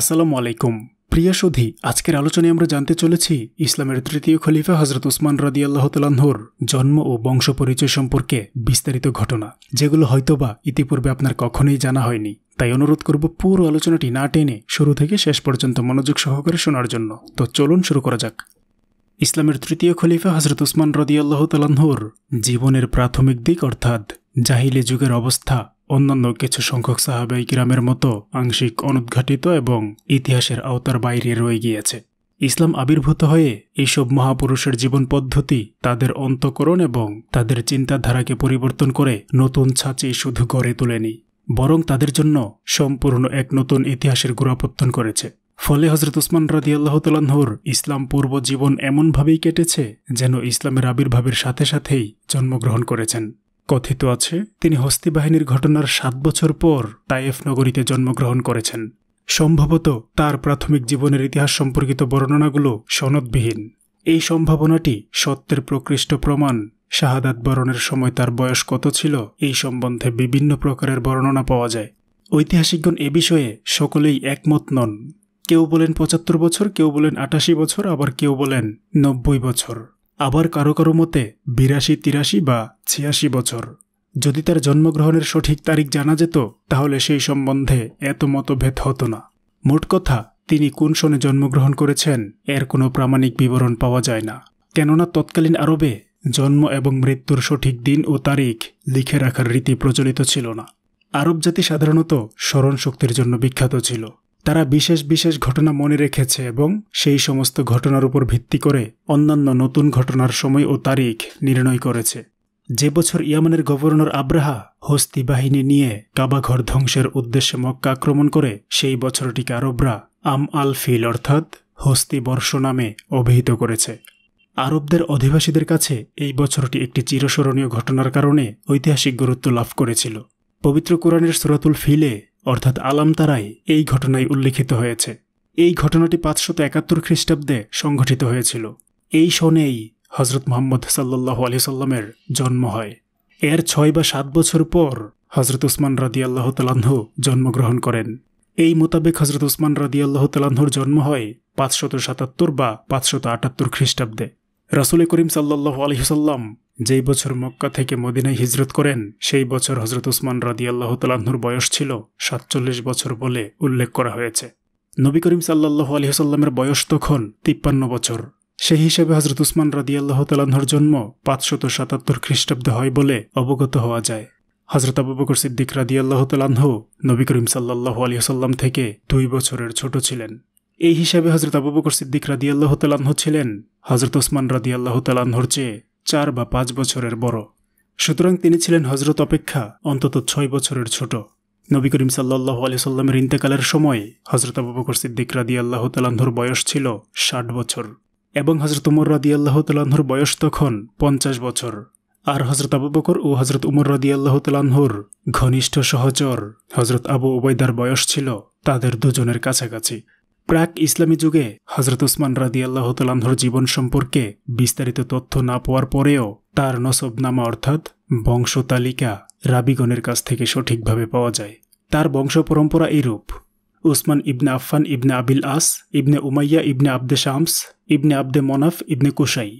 আসসালামু আলাইকুম প্রিয় সুধি আজকের আলোচনায় আমরা জানতে চলেছি ইসলামের তৃতীয় খলিফা হজরত উসমান রাদি আল্লাহতালাহর জন্ম ও বংশ পরিচয় সম্পর্কে বিস্তারিত ঘটনা যেগুলো হয়তোবা ইতিপূর্বে আপনার কখনোই জানা হয়নি তাই অনুরোধ করব পুরো আলোচনাটি না টেনে শুরু থেকে শেষ পর্যন্ত মনোযোগ সহকারে শোনার জন্য তো চলুন শুরু করা যাক ইসলামের তৃতীয় খলিফা হজরত উসমান রদিয়াল্লাহ তালাহর জীবনের প্রাথমিক দিক অর্থাৎ জাহিলি যুগের অবস্থা অন্যান্য কিছু সংখ্যক সাহাবাই কিরামের মতো আংশিক অনুদ্ঘাটিত এবং ইতিহাসের আওতার বাইরে রয়ে গিয়েছে ইসলাম আবির্ভূত হয়ে এইসব মহাপুরুষের জীবন পদ্ধতি তাদের অন্তকরণ এবং তাদের চিন্তাধারাকে পরিবর্তন করে নতুন ছাঁচে শুধু গড়ে তোলেনি বরং তাদের জন্য সম্পূর্ণ এক নতুন ইতিহাসের গুরাপত্তন করেছে ফলে হজরত উসমান রাদি আল্লাহতালাহর ইসলাম পূর্ব জীবন এমনভাবেই কেটেছে যেন ইসলামের আবির্ভাবের সাথে সাথেই জন্মগ্রহণ করেছেন কথিত আছে তিনি হস্তি বাহিনীর ঘটনার সাত বছর পর তায়েফ নগরীতে জন্মগ্রহণ করেছেন সম্ভবত তার প্রাথমিক জীবনের ইতিহাস সম্পর্কিত বর্ণনাগুলো সনদবিহীন এই সম্ভাবনাটি সত্যের প্রকৃষ্ট প্রমাণ শাহাদাত বরণের সময় তার বয়স কত ছিল এই সম্বন্ধে বিভিন্ন প্রকারের বর্ণনা পাওয়া যায় ঐতিহাসিকগণ এ বিষয়ে সকলেই একমত নন কেউ বলেন পঁচাত্তর বছর কেউ বলেন আটাশি বছর আবার কেউ বলেন নব্বই বছর আবার কারো কারো মতে বিরাশি তিরাশি বা ছিয়াশি বছর যদি তার জন্মগ্রহণের সঠিক তারিখ জানা যেত তাহলে সেই সম্বন্ধে এত মতভেদ হতো না মোট কথা তিনি কোন সনে জন্মগ্রহণ করেছেন এর কোনো প্রামাণিক বিবরণ পাওয়া যায় না কেননা তৎকালীন আরবে জন্ম এবং মৃত্যুর সঠিক দিন ও তারিখ লিখে রাখার রীতি প্রচলিত ছিল না আরব জাতি সাধারণত স্মরণশক্তির জন্য বিখ্যাত ছিল তারা বিশেষ বিশেষ ঘটনা মনে রেখেছে এবং সেই সমস্ত ঘটনার উপর ভিত্তি করে অন্যান্য নতুন ঘটনার সময় ও তারিখ নির্ণয় করেছে যে বছর ইয়ামানের গভর্নর আব্রাহা হস্তি বাহিনী নিয়ে কাবাঘর ধ্বংসের উদ্দেশ্যে মক্কা আক্রমণ করে সেই বছরটিকে আরবরা আম আল ফিল অর্থাৎ হস্তি বর্ষ নামে অভিহিত করেছে আরবদের অধিবাসীদের কাছে এই বছরটি একটি চিরস্মরণীয় ঘটনার কারণে ঐতিহাসিক গুরুত্ব লাভ করেছিল পবিত্র কোরআনের সুরাতুল ফিলে অর্থাৎ আলামতারাই এই ঘটনায় উল্লেখিত হয়েছে এই ঘটনাটি পাঁচশত একাত্তর খ্রিস্টাব্দে সংঘটিত হয়েছিল এই শোনেই হজরত মোহাম্মদ সাল্লু আলি সাল্লামের জন্ম হয় এর ছয় বা সাত বছর পর হজরত উসমান রাদি আল্লাহ তালাহু জন্মগ্রহণ করেন এই মোতাবেক হজরত উসমান রাদি আল্লাহ তালাহুর জন্ম হয় পাঁচশত সাতাত্তর বা পাঁচশত আটাত্তর খ্রিস্টাব্দে রসুল করিম সাল্লাহ আলহিসাল্লাম যেই বছর মক্কা থেকে মদিনায় হিজরত করেন সেই বছর হজরত উসমান আল্লাহ তালাহুর বয়স ছিল সাতচল্লিশ বছর বলে উল্লেখ করা হয়েছে নবী করিম সাল্লাহ আলহিহসাল্লামের বয়স তখন তিপ্পান্ন বছর সেই হিসেবে হজরত উসমান আল্লাহ তালাহর জন্ম পাঁচশত সাতাত্তর খ্রিস্টাব্দে হয় বলে অবগত হওয়া যায় হজরত আবু বকর সিদ্দিক আল্লাহ তালাহ নবী করিম সাল্লাহ আলহিহসাল্লাম থেকে দুই বছরের ছোট ছিলেন এই হিসাবে হজরত আবু বকর সিদ্দিক আল্লাহ তালাহ ছিলেন হজরত ওসমান আল্লাহ তালাহর চেয়ে চার বা পাঁচ বছরের বড় সুতরাং তিনি ছিলেন হজরত অপেক্ষা অন্তত ছয় বছরের ছোট নবী করিম সাল্লাহ আলি সাল্লামের ইন্তেকালের সময় হজরত আবু বকর সিদ্দিক রাদি আল্লাহ তালাহর বয়স ছিল ষাট বছর এবং হজরত উমর রাদি আল্লাহ তালাহর বয়স তখন পঞ্চাশ বছর আর হজরত আবু বকর ও হজরত উমর রাদি আল্লাহ তালাহর ঘনিষ্ঠ সহচর হজরত আবু ওবায়দার বয়স ছিল তাদের দুজনের কাছাকাছি প্রাক ইসলামী যুগে হজরত উসমান রাদি আল্লাহ তালাহর জীবন সম্পর্কে বিস্তারিত তথ্য না পাওয়ার পরেও তার নসবনামা অর্থাৎ বংশ তালিকা রাবিগণের কাছ থেকে সঠিকভাবে পাওয়া যায় তার বংশ পরম্পরা এরূপ Uthman ibn Affan ibn Abil As ibn Umayya ibn Abd Shams ibn Abd Manaf ibn Qusai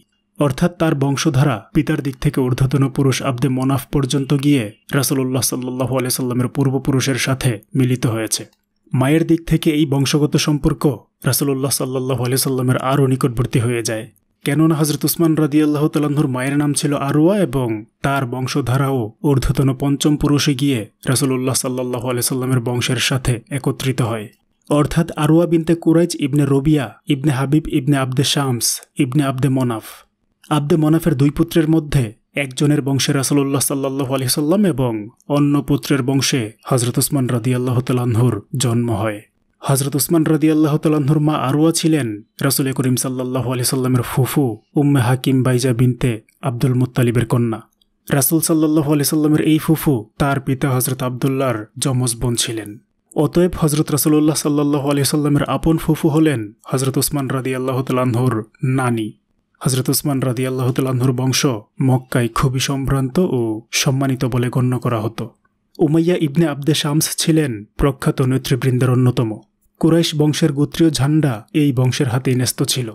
অর্থাৎ তার বংশধারা পিতার দিক থেকে ঊর্ধ্বতন পুরুষ আব্দে মনাফ পর্যন্ত গিয়ে সাল্লু আলিয়া সাল্লামের পূর্বপুরুষের সাথে মিলিত হয়েছে মায়ের দিক থেকে এই বংশগত সম্পর্ক রাসুল্লাহ সাল্লাহ সাল্লামের আরও নিকটবর্তী হয়ে যায় কেননা হজরত উসমান রাদিয়াল্লাহ তালাহুর মায়ের নাম ছিল আরুয়া এবং তার বংশধারাও ঊর্ধ্বতন পঞ্চম পুরুষে গিয়ে রাসুল্লাহ সাল্লাহ সাল্লামের বংশের সাথে একত্রিত হয় অর্থাৎ আরুয়া বিনতে কুরাইজ ইবনে রবিয়া ইবনে হাবিব ইবনে আবদে শামস ইবনে আবদে মনাফ আবদে মনাফের দুই পুত্রের মধ্যে একজনের বংশে রাসলুল্লাহ সাল্লাহ আলি সাল্লাম এবং অন্য পুত্রের বংশে হজরত উসমান রদি আল্লাহ তালাহুর জন্ম হয় হজরত উসমান রদি আল্লাহ তালাহুর মা আরুয়া ছিলেন রাসুল করিম সাল্লাহ আলি সাল্লামের ফুফু উম্মে হাকিম বাইজা বিনতে আব্দুল মুত্তালিবের কন্যা রাসুল সাল্লাহ আলি সাল্লামের এই ফুফু তার পিতা হজরত আবদুল্লার যমজ বোন ছিলেন অতএব হজরত রাসুল্লাহ সাল্লাহ আলি সাল্লামের আপন ফুফু হলেন হজরত উসমান রাদি আল্লাহ তালাহুর নানি হজরত উসমান রাদি আল্লাহতুল্লাহর বংশ মক্কায় খুবই সম্ভ্রান্ত ও সম্মানিত বলে গণ্য করা হতো উমাইয়া ইবনে আব্দে শামস ছিলেন প্রখ্যাত নেতৃবৃন্দের অন্যতম কুরাইশ বংশের গোত্রীয় ঝান্ডা এই বংশের হাতেই ন্যস্ত ছিল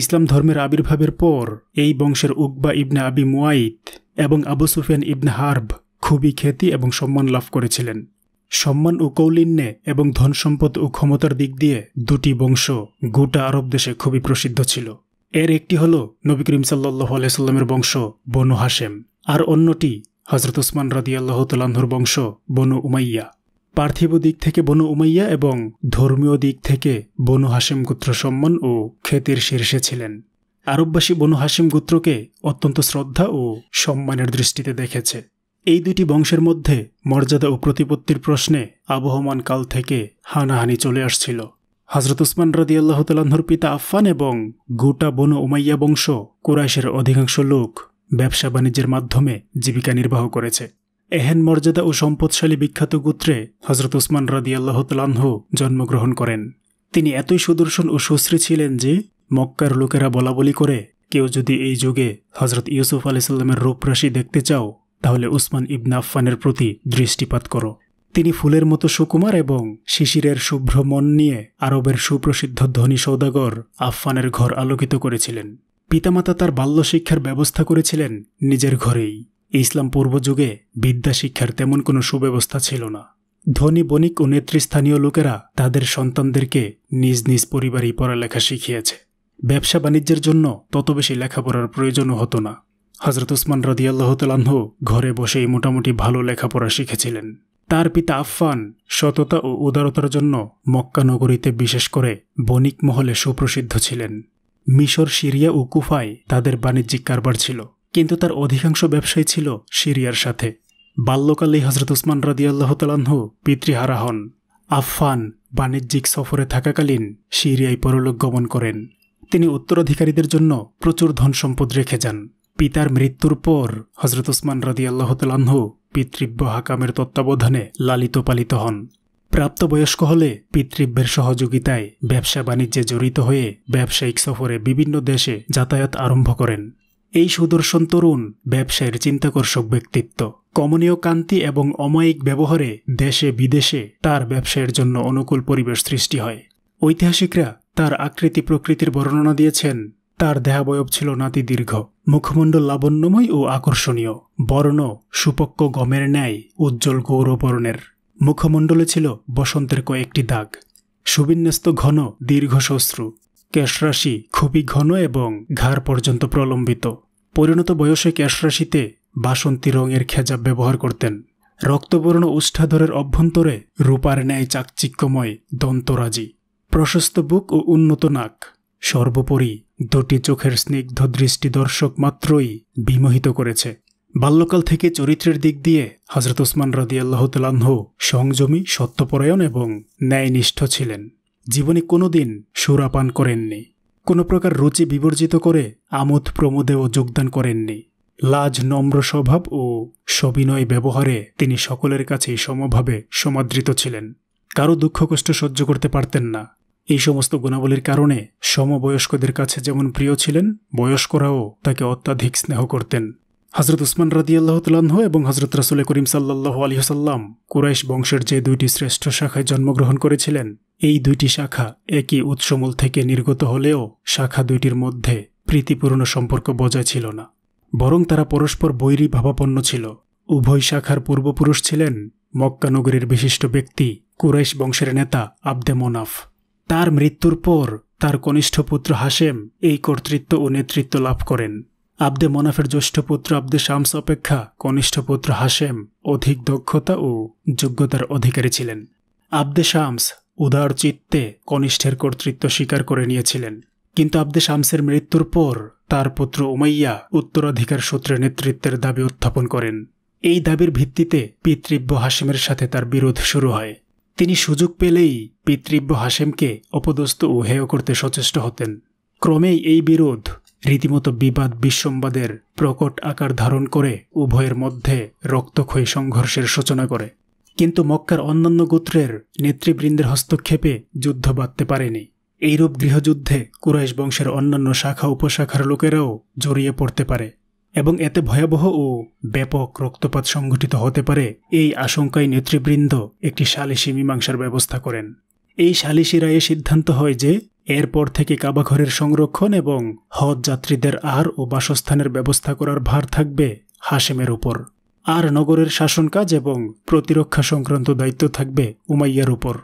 ইসলাম ধর্মের আবির্ভাবের পর এই বংশের উকবা ইবনে আবি মুয়াইত এবং আবু সুফেন ইবনে হার্ব খুবই খ্যাতি এবং সম্মান লাভ করেছিলেন সম্মান ও কৌলিন্যে এবং ধনসম্পদ ও ক্ষমতার দিক দিয়ে দুটি বংশ গোটা আরব দেশে খুবই প্রসিদ্ধ ছিল এর একটি হল নবী করিম সাল্লাহ আলাইস্লামের বংশ বনু হাসেম আর অন্যটি হজরত ওসমান রাদিয়াল্লাহ বংশ বনু উমাইয়া পার্থিব দিক থেকে বনু উমাইয়া এবং ধর্মীয় দিক থেকে বনু হাসিম গোত্র সম্মান ও খ্যাতির শীর্ষে ছিলেন আরববাসী বনু হাসিম গোত্রকে অত্যন্ত শ্রদ্ধা ও সম্মানের দৃষ্টিতে দেখেছে এই দুটি বংশের মধ্যে মর্যাদা ও প্রতিপত্তির প্রশ্নে আবহমান কাল থেকে হানাহানি চলে আসছিল হজরত উসমান রদি আল্লাহতালাহর পিতা আফফান এবং গোটা বন উমাইয়া বংশ কুরাইশের অধিকাংশ লোক ব্যবসা বাণিজ্যের মাধ্যমে জীবিকা নির্বাহ করেছে এহেন মর্যাদা ও সম্পদশালী বিখ্যাত গোত্রে হজরত উসমান রদি আল্লাহতালাহ জন্মগ্রহণ করেন তিনি এতই সুদর্শন ও সুশ্রী ছিলেন যে মক্কার লোকেরা বলা বলি করে কেউ যদি এই যুগে হজরত ইউসুফ সাল্লামের রূপরাশি দেখতে চাও তাহলে উসমান ইবনা আফফানের প্রতি দৃষ্টিপাত করো তিনি ফুলের মতো সুকুমার এবং শিশিরের শুভ্র মন নিয়ে আরবের সুপ্রসিদ্ধ ধনী সৌদাগর আফফানের ঘর আলোকিত করেছিলেন পিতামাতা তার বাল্য শিক্ষার ব্যবস্থা করেছিলেন নিজের ঘরেই ইসলাম পূর্বযুগে বিদ্যা শিক্ষার তেমন কোনো সুব্যবস্থা ছিল না ধনী বণিক ও নেতৃস্থানীয় লোকেরা তাদের সন্তানদেরকে নিজ নিজ পরিবারেই পড়ালেখা শিখিয়েছে ব্যবসা বাণিজ্যের জন্য তত বেশি লেখাপড়ার প্রয়োজনও হতো না হজরত উসমান রদিয়াল্লাহতালাহ ঘরে বসেই মোটামুটি ভালো লেখাপড়া শিখেছিলেন তার পিতা আফফান সততা ও উদারতার জন্য মক্কা নগরীতে বিশেষ করে বণিক মহলে সুপ্রসিদ্ধ ছিলেন মিশর সিরিয়া ও কুফায় তাদের বাণিজ্যিক কারবার ছিল কিন্তু তার অধিকাংশ ব্যবসায়ী ছিল সিরিয়ার সাথে বাল্যকালেই হজরত উসমান রাদিয়াল্লাহতালাহু পিতৃহারা হন আফফান বাণিজ্যিক সফরে থাকাকালীন সিরিয়ায় পরলোক গমন করেন তিনি উত্তরাধিকারীদের জন্য প্রচুর ধন সম্পদ রেখে যান পিতার মৃত্যুর পর হজরত উসমান রাদিয়াল্লাহতালাহু পিতৃব্য হাকামের তত্ত্বাবধানে লালিত পালিত হন প্রাপ্তবয়স্ক হলে পিতৃব্যের সহযোগিতায় ব্যবসা বাণিজ্যে জড়িত হয়ে ব্যবসায়িক সফরে বিভিন্ন দেশে যাতায়াত আরম্ভ করেন এই সুদর্শন তরুণ ব্যবসায়ের চিন্তাকর্ষক ব্যক্তিত্ব কমনীয় কান্তি এবং অমায়িক ব্যবহারে দেশে বিদেশে তার ব্যবসায়ের জন্য অনুকূল পরিবেশ সৃষ্টি হয় ঐতিহাসিকরা তার আকৃতি প্রকৃতির বর্ণনা দিয়েছেন তার দেহাবয়ব ছিল নাতি দীর্ঘ মুখমণ্ডল লাবণ্যময় ও আকর্ষণীয় বর্ণ সুপক্ক গমের ন্যায় উজ্জ্বল গৌরবর্ণের মুখমণ্ডলে ছিল বসন্তের কয়েকটি দাগ সুবিন্যস্ত ঘন দীর্ঘ শ্বশ্রু ক্যাশরাশি খুবই ঘন এবং ঘাড় পর্যন্ত প্রলম্বিত পরিণত বয়সে ক্যাশরাশিতে বাসন্তী রঙের খেজাব ব্যবহার করতেন রক্তবর্ণ উষ্ঠাধরের অভ্যন্তরে রূপার ন্যায় চাকচিক্যময় দন্তরাজি প্রশস্ত বুক ও উন্নত নাক সর্বোপরি দুটি চোখের স্নিগ্ধ দৃষ্টি দর্শক মাত্রই বিমোহিত করেছে বাল্যকাল থেকে চরিত্রের দিক দিয়ে হজরত ওসমান রদি আল্লাহতালাহ সংযমী সত্যপরায়ণ এবং ন্যায়নিষ্ঠ ছিলেন জীবনে কোনোদিন সুরাপান করেননি কোনো প্রকার রুচি বিবর্জিত করে আমোদ প্রমোদেও যোগদান করেননি লাজ নম্র স্বভাব ও সবিনয় ব্যবহারে তিনি সকলের কাছেই সমভাবে সমাদৃত ছিলেন কারো দুঃখ কষ্ট সহ্য করতে পারতেন না এই সমস্ত গুণাবলীর কারণে সমবয়স্কদের কাছে যেমন প্রিয় ছিলেন বয়স্করাও তাকে অত্যাধিক স্নেহ করতেন হজরত উসমান রাদিয়াল্লাহ তুলাহ এবং হজরত রাসুল করিম সাল্লাহ আলহিহসাল্লাম কুরাইশ বংশের যে দুইটি শ্রেষ্ঠ শাখায় জন্মগ্রহণ করেছিলেন এই দুইটি শাখা একই উৎসমূল থেকে নির্গত হলেও শাখা দুইটির মধ্যে প্রীতিপূর্ণ সম্পর্ক বজায় ছিল না বরং তারা পরস্পর বৈরী ভাবাপন্ন ছিল উভয় শাখার পূর্বপুরুষ ছিলেন মক্কানগরীর বিশিষ্ট ব্যক্তি কুরাইশ বংশের নেতা আব্দে মোনাফ তার মৃত্যুর পর তার কনিষ্ঠ পুত্র হাসেম এই কর্তৃত্ব ও নেতৃত্ব লাভ করেন আব্দে মোনাফের জ্যেষ্ঠ পুত্র আব্দে শামস অপেক্ষা কনিষ্ঠ পুত্র হাসেম অধিক দক্ষতা ও যোগ্যতার অধিকারী ছিলেন আব্দে শামস উদার চিত্তে কনিষ্ঠের কর্তৃত্ব স্বীকার করে নিয়েছিলেন কিন্তু আব্দে শামসের মৃত্যুর পর তার পুত্র উমাইয়া উত্তরাধিকার সূত্রে নেতৃত্বের দাবি উত্থাপন করেন এই দাবির ভিত্তিতে পিতৃব্য হাসিমের সাথে তার বিরোধ শুরু হয় তিনি সুযোগ পেলেই পিতৃব্য হাসেমকে অপদস্থ ও হেয় করতে সচেষ্ট হতেন ক্রমেই এই বিরোধ রীতিমতো বিবাদ বিসম্বাদের প্রকট আকার ধারণ করে উভয়ের মধ্যে রক্তক্ষয়ী সংঘর্ষের সূচনা করে কিন্তু মক্কার অন্যান্য গোত্রের নেতৃবৃন্দের হস্তক্ষেপে যুদ্ধ বাঁধতে পারেনি এইরূপ গৃহযুদ্ধে কুরাইশ বংশের অন্যান্য শাখা উপশাখার লোকেরাও জড়িয়ে পড়তে পারে এবং এতে ভয়াবহ ও ব্যাপক রক্তপাত সংঘটিত হতে পারে এই আশঙ্কায় নেতৃবৃন্দ একটি সালিসি মীমাংসার ব্যবস্থা করেন এই সালিসি রায়ে সিদ্ধান্ত হয় যে এরপর থেকে কাবাঘরের সংরক্ষণ এবং হজ যাত্রীদের আর ও বাসস্থানের ব্যবস্থা করার ভার থাকবে হাসেমের উপর আর নগরের শাসন কাজ এবং প্রতিরক্ষা সংক্রান্ত দায়িত্ব থাকবে উমাইয়ার উপর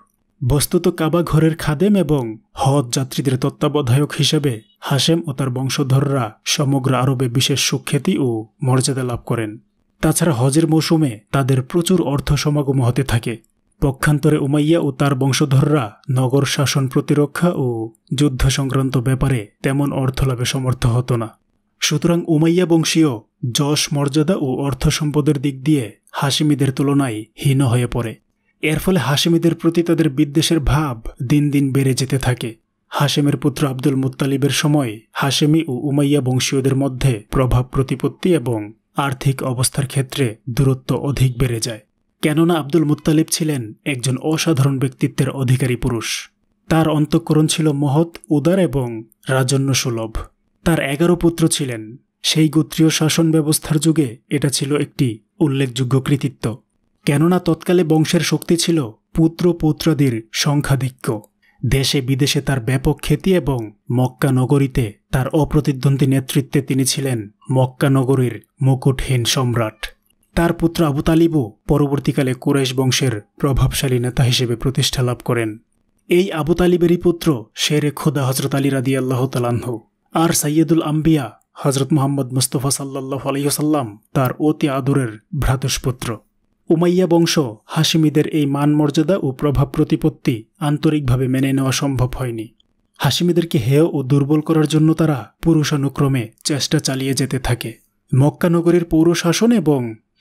বস্তুত কাবা ঘরের খাদেম এবং হজ যাত্রীদের তত্ত্বাবধায়ক হিসেবে হাশেম ও তার বংশধররা সমগ্র আরবে বিশেষ সুখ্যাতি ও মর্যাদা লাভ করেন তাছাড়া হজের মৌসুমে তাদের প্রচুর অর্থ সমাগম হতে থাকে পক্ষান্তরে উমাইয়া ও তার বংশধররা নগর শাসন প্রতিরক্ষা ও যুদ্ধ সংক্রান্ত ব্যাপারে তেমন অর্থ লাভে সমর্থ হতো না সুতরাং উমাইয়া বংশীয় যশ মর্যাদা ও অর্থ সম্পদের দিক দিয়ে হাসিমিদের তুলনায় হীন হয়ে পড়ে এর ফলে হাসেমিদের প্রতি তাদের বিদ্বেষের ভাব দিন দিন বেড়ে যেতে থাকে হাশেমের পুত্র আব্দুল মুত্তালিবের সময় হাশেমি ও উমাইয়া বংশীয়দের মধ্যে প্রভাব প্রতিপত্তি এবং আর্থিক অবস্থার ক্ষেত্রে দূরত্ব অধিক বেড়ে যায় কেননা আব্দুল মুতালিব ছিলেন একজন অসাধারণ ব্যক্তিত্বের অধিকারী পুরুষ তার অন্তঃকরণ ছিল মহৎ উদার এবং রাজন্য সুলভ তার এগারো পুত্র ছিলেন সেই গোত্রীয় শাসন ব্যবস্থার যুগে এটা ছিল একটি উল্লেখযোগ্য কৃতিত্ব কেননা তৎকালে বংশের শক্তি ছিল পুত্র পুত্রদের সংখ্যাধিক্য দেশে বিদেশে তার ব্যাপক খ্যাতি এবং মক্কা নগরীতে তার অপ্রতিদ্বন্দ্বী নেতৃত্বে তিনি ছিলেন মক্কা নগরীর মুকুটহীন সম্রাট তার পুত্র আবু তালিবও পরবর্তীকালে কুরেশ বংশের প্রভাবশালী নেতা হিসেবে প্রতিষ্ঠা লাভ করেন এই আবু তালিবেরই পুত্র শের খোদা হজরত আলী রাদি আল্লাহ তালাহ আর সাইয়েদুল আম্বিয়া হজরত মোহাম্মদ মুস্তফা সাল্লাহ আলহিহসাল্লাম তার অতি আদরের ভ্রাতুষ্পুত্র উমাইয়া বংশ হাসিমিদের এই মান মর্যাদা ও প্রভাব প্রতিপত্তি আন্তরিকভাবে মেনে নেওয়া সম্ভব হয়নি হাসিমিদেরকে হেয় ও দুর্বল করার জন্য তারা পুরুষানুক্রমে চেষ্টা চালিয়ে যেতে থাকে মক্কানগরের পৌরশাসন এবং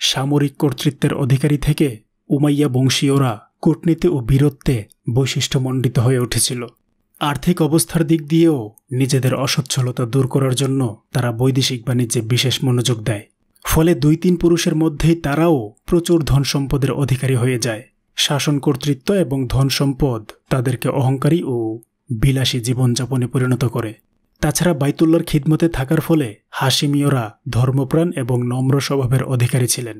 সামরিক কর্তৃত্বের অধিকারী থেকে উমাইয়া বংশীয়রা কূটনীতি ও বীরত্বে বৈশিষ্ট্যমণ্ডিত হয়ে উঠেছিল আর্থিক অবস্থার দিক দিয়েও নিজেদের অসচ্ছলতা দূর করার জন্য তারা বৈদেশিক বাণিজ্যে বিশেষ মনোযোগ দেয় ফলে দুই তিন পুরুষের মধ্যেই তারাও প্রচুর ধন সম্পদের অধিকারী হয়ে যায় শাসন কর্তৃত্ব এবং ধন সম্পদ তাদেরকে অহংকারী ও বিলাসী জীবনযাপনে পরিণত করে তাছাড়া বাইতুল্লার খিদমতে থাকার ফলে হাসিমীয়রা ধর্মপ্রাণ এবং নম্র স্বভাবের অধিকারী ছিলেন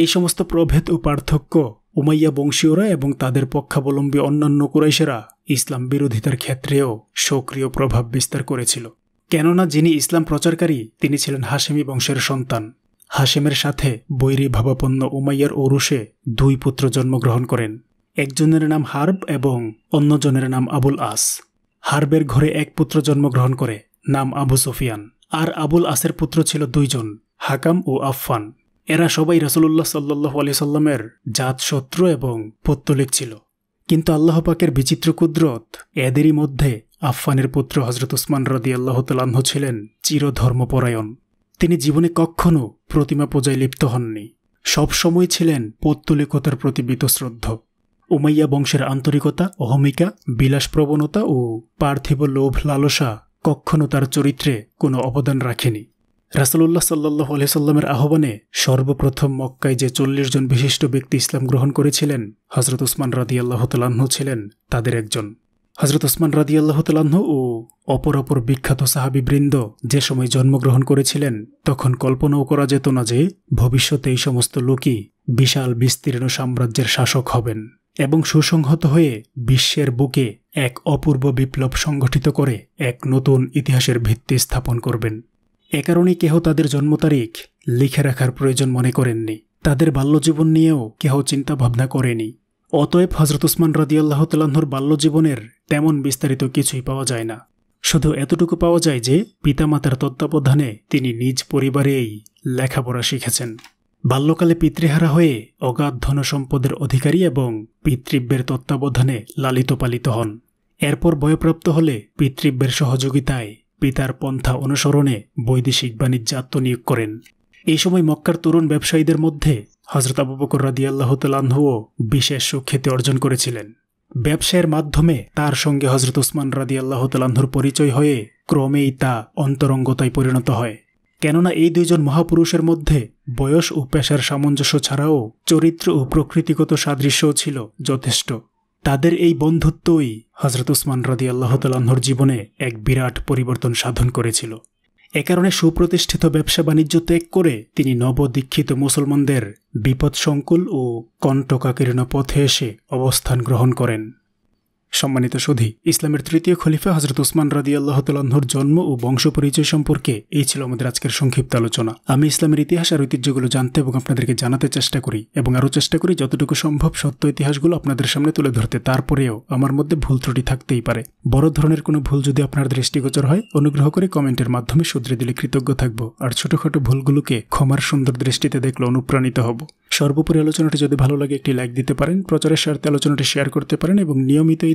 এই সমস্ত প্রভেদ ও পার্থক্য উমাইয়া বংশীয়রা এবং তাদের পক্ষাবলম্বী অন্যান্য কুরাইশেরা ইসলাম বিরোধিতার ক্ষেত্রেও সক্রিয় প্রভাব বিস্তার করেছিল কেননা যিনি ইসলাম প্রচারকারী তিনি ছিলেন হাসিমি বংশের সন্তান হাশেমের সাথে বৈরী ভাবাপন্ন উমাইয়ার ওরুশে দুই পুত্র জন্মগ্রহণ করেন একজনের নাম হার্ব এবং অন্যজনের নাম আবুল আস হার্বের ঘরে এক পুত্র জন্মগ্রহণ করে নাম আবু সুফিয়ান আর আবুল আসের পুত্র ছিল দুইজন হাকাম ও আফফান এরা সবাই রাসুল্লাহ সাল্লু আলি সাল্লামের জাত শত্রু এবং পত্তলিক ছিল কিন্তু আল্লাহপাকের বিচিত্র কুদরত এদেরই মধ্যে আফফানের পুত্র হজরত উসমান রদি আল্লাহ ছিলেন চিরধর্মপরায়ণ তিনি জীবনে কখনও প্রতিমা পূজায় লিপ্ত হননি সবসময় ছিলেন পৌত্তলিকতার প্রতি বীতশ্রদ্ধ উমাইয়া বংশের আন্তরিকতা অহমিকা বিলাসপ্রবণতা ও পার্থিব লোভ লালসা কখনও তার চরিত্রে কোনো অবদান রাখেনি রাসলুল্লাহ সাল্লাহ সাল্লামের আহ্বানে সর্বপ্রথম মক্কায় যে চল্লিশ জন বিশিষ্ট ব্যক্তি ইসলাম গ্রহণ করেছিলেন হজরত উসমান রাদিয়াল্লাহ তালাহ ছিলেন তাদের একজন হজরত ওসমান রাদি আল্লাহ ও অপর অপর বিখ্যাত সাহাবিবৃন্দ যে সময় জন্মগ্রহণ করেছিলেন তখন কল্পনাও করা যেত না যে ভবিষ্যতে এই সমস্ত লোকই বিশাল বিস্তীর্ণ সাম্রাজ্যের শাসক হবেন এবং সুসংহত হয়ে বিশ্বের বুকে এক অপূর্ব বিপ্লব সংগঠিত করে এক নতুন ইতিহাসের ভিত্তি স্থাপন করবেন এ কারণে কেহ তাদের জন্ম তারিখ লিখে রাখার প্রয়োজন মনে করেননি তাদের বাল্যজীবন নিয়েও কেহ চিন্তা ভাবনা করেনি অতএব হজরত উসমান রদিয়াল্লাহ তাল্লাহর বাল্যজীবনের তেমন বিস্তারিত কিছুই পাওয়া যায় না শুধু এতটুকু পাওয়া যায় যে পিতামাতার তত্ত্বাবধানে তিনি নিজ পরিবারেই লেখাপড়া শিখেছেন বাল্যকালে পিতৃহারা হয়ে অগাধ ধনসম্পদের অধিকারী এবং পিতৃব্যের তত্ত্বাবধানে লালিত পালিত হন এরপর বয়প্রাপ্ত হলে পিতৃব্যের সহযোগিতায় পিতার পন্থা অনুসরণে বৈদেশিক বাণিজ্য আত্মনিয়োগ করেন এই সময় মক্কার তরুণ ব্যবসায়ীদের মধ্যে হজরত আবু বকর রাদিয়াল্লাহ তালাহও বিশেষ সুখ্যাতি অর্জন করেছিলেন ব্যবসায়ের মাধ্যমে তার সঙ্গে হজরত ওসমান রাদিয়াল্লাহ তালাহুর পরিচয় হয়ে ক্রমেই তা অন্তরঙ্গতায় পরিণত হয় কেননা এই দুইজন মহাপুরুষের মধ্যে বয়স ও পেশার সামঞ্জস্য ছাড়াও চরিত্র ও প্রকৃতিগত সাদৃশ্যও ছিল যথেষ্ট তাদের এই বন্ধুত্বই হজরত উসমান রাদি তালাহুর জীবনে এক বিরাট পরিবর্তন সাধন করেছিল এ কারণে সুপ্রতিষ্ঠিত ব্যবসা বাণিজ্য ত্যাগ করে তিনি নবদীক্ষিত মুসলমানদের বিপদসংকুল ও কণ্টকাকীর্ণ পথে এসে অবস্থান গ্রহণ করেন সম্মানিত সুধি ইসলামের তৃতীয় খলিফা হজরত উসমান রাদি আল্লাহতালাহর জন্ম ও বংশ পরিচয় সম্পর্কে এই ছিল আমাদের আজকের সংক্ষিপ্ত আলোচনা আমি ইসলামের ইতিহাস আর ঐতিহ্যগুলো জানতে এবং আপনাদেরকে জানাতে চেষ্টা করি এবং আরও চেষ্টা করি যতটুকু সম্ভব সত্য ইতিহাসগুলো আপনাদের সামনে তুলে ধরতে তারপরেও আমার মধ্যে ভুল ত্রুটি থাকতেই পারে বড় ধরনের কোনো ভুল যদি আপনার দৃষ্টিগোচর হয় অনুগ্রহ করে কমেন্টের মাধ্যমে সুদ্রে দিলে কৃতজ্ঞ থাকবো আর ছোটখাটো ভুলগুলোকে ক্ষমার সুন্দর দৃষ্টিতে দেখলে অনুপ্রাণিত হব সর্বোপরি আলোচনাটি যদি ভালো লাগে একটি লাইক দিতে পারেন প্রচারের স্বার্থে আলোচনাটি শেয়ার করতে পারেন এবং নিয়মিত এই